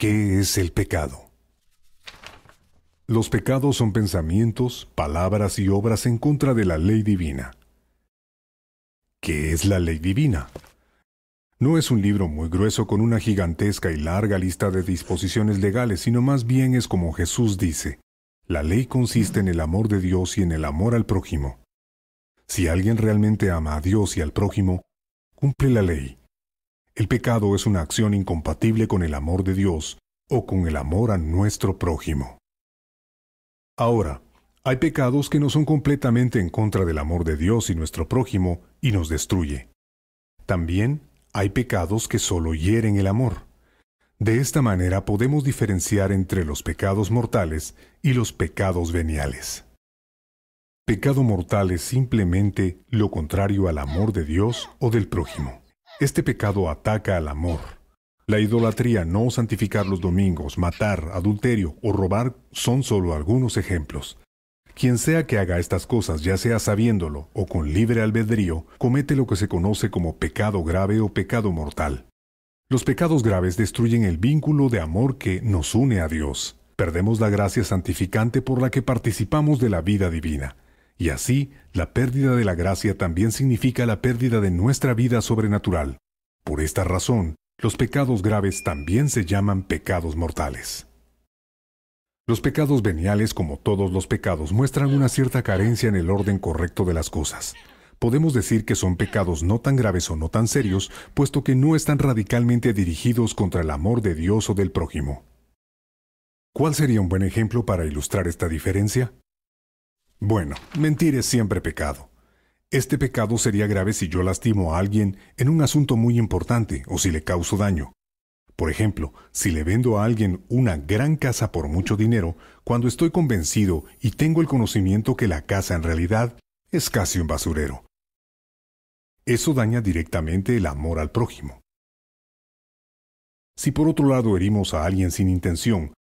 ¿Qué es el pecado? Los pecados son pensamientos, palabras y obras en contra de la ley divina. ¿Qué es la ley divina? No es un libro muy grueso con una gigantesca y larga lista de disposiciones legales, sino más bien es como Jesús dice. La ley consiste en el amor de Dios y en el amor al prójimo. Si alguien realmente ama a Dios y al prójimo, cumple la ley. El pecado es una acción incompatible con el amor de Dios o con el amor a nuestro prójimo. Ahora, hay pecados que no son completamente en contra del amor de Dios y nuestro prójimo y nos destruye. También hay pecados que solo hieren el amor. De esta manera podemos diferenciar entre los pecados mortales y los pecados veniales. Pecado mortal es simplemente lo contrario al amor de Dios o del prójimo. Este pecado ataca al amor. La idolatría, no santificar los domingos, matar, adulterio o robar son solo algunos ejemplos. Quien sea que haga estas cosas, ya sea sabiéndolo o con libre albedrío, comete lo que se conoce como pecado grave o pecado mortal. Los pecados graves destruyen el vínculo de amor que nos une a Dios. Perdemos la gracia santificante por la que participamos de la vida divina. Y así, la pérdida de la gracia también significa la pérdida de nuestra vida sobrenatural. Por esta razón, los pecados graves también se llaman pecados mortales. Los pecados veniales, como todos los pecados, muestran una cierta carencia en el orden correcto de las cosas. Podemos decir que son pecados no tan graves o no tan serios, puesto que no están radicalmente dirigidos contra el amor de Dios o del prójimo. ¿Cuál sería un buen ejemplo para ilustrar esta diferencia? Bueno, mentir es siempre pecado. Este pecado sería grave si yo lastimo a alguien en un asunto muy importante o si le causo daño. Por ejemplo, si le vendo a alguien una gran casa por mucho dinero, cuando estoy convencido y tengo el conocimiento que la casa en realidad es casi un basurero. Eso daña directamente el amor al prójimo. Si por otro lado herimos a alguien sin intención,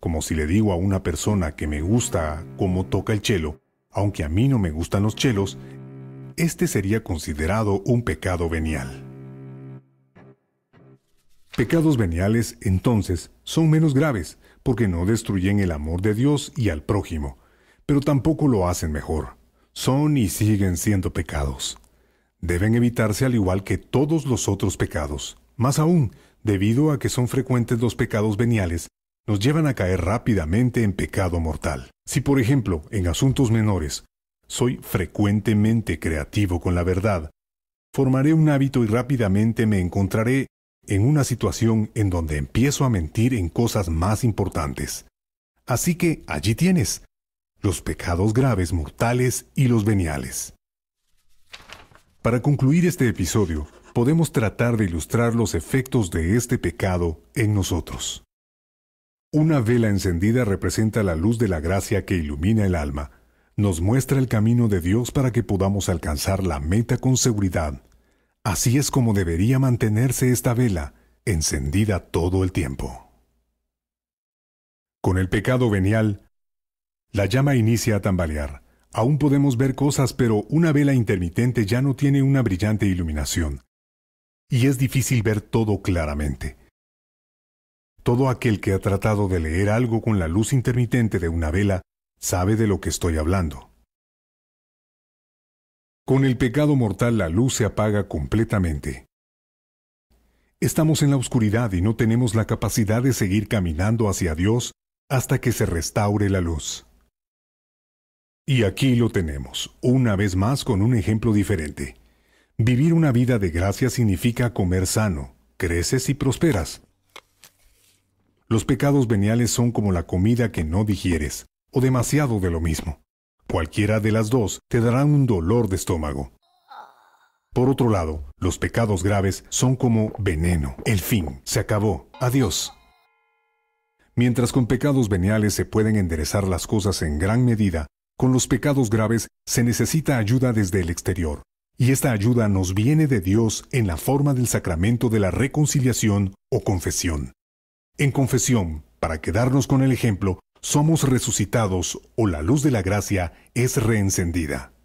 como si le digo a una persona que me gusta cómo toca el chelo, aunque a mí no me gustan los chelos, este sería considerado un pecado venial. Pecados veniales, entonces, son menos graves, porque no destruyen el amor de Dios y al prójimo, pero tampoco lo hacen mejor. Son y siguen siendo pecados. Deben evitarse al igual que todos los otros pecados. Más aún, debido a que son frecuentes los pecados veniales, nos llevan a caer rápidamente en pecado mortal. Si, por ejemplo, en asuntos menores, soy frecuentemente creativo con la verdad, formaré un hábito y rápidamente me encontraré en una situación en donde empiezo a mentir en cosas más importantes. Así que allí tienes los pecados graves, mortales y los veniales. Para concluir este episodio, podemos tratar de ilustrar los efectos de este pecado en nosotros. Una vela encendida representa la luz de la gracia que ilumina el alma, nos muestra el camino de Dios para que podamos alcanzar la meta con seguridad. Así es como debería mantenerse esta vela, encendida todo el tiempo. Con el pecado venial, la llama inicia a tambalear. Aún podemos ver cosas, pero una vela intermitente ya no tiene una brillante iluminación. Y es difícil ver todo claramente. Todo aquel que ha tratado de leer algo con la luz intermitente de una vela sabe de lo que estoy hablando. Con el pecado mortal la luz se apaga completamente. Estamos en la oscuridad y no tenemos la capacidad de seguir caminando hacia Dios hasta que se restaure la luz. Y aquí lo tenemos, una vez más con un ejemplo diferente. Vivir una vida de gracia significa comer sano, creces y prosperas. Los pecados veniales son como la comida que no digieres, o demasiado de lo mismo. Cualquiera de las dos te dará un dolor de estómago. Por otro lado, los pecados graves son como veneno. El fin, se acabó. Adiós. Mientras con pecados veniales se pueden enderezar las cosas en gran medida, con los pecados graves se necesita ayuda desde el exterior. Y esta ayuda nos viene de Dios en la forma del sacramento de la reconciliación o confesión. En confesión, para quedarnos con el ejemplo, somos resucitados o la luz de la gracia es reencendida.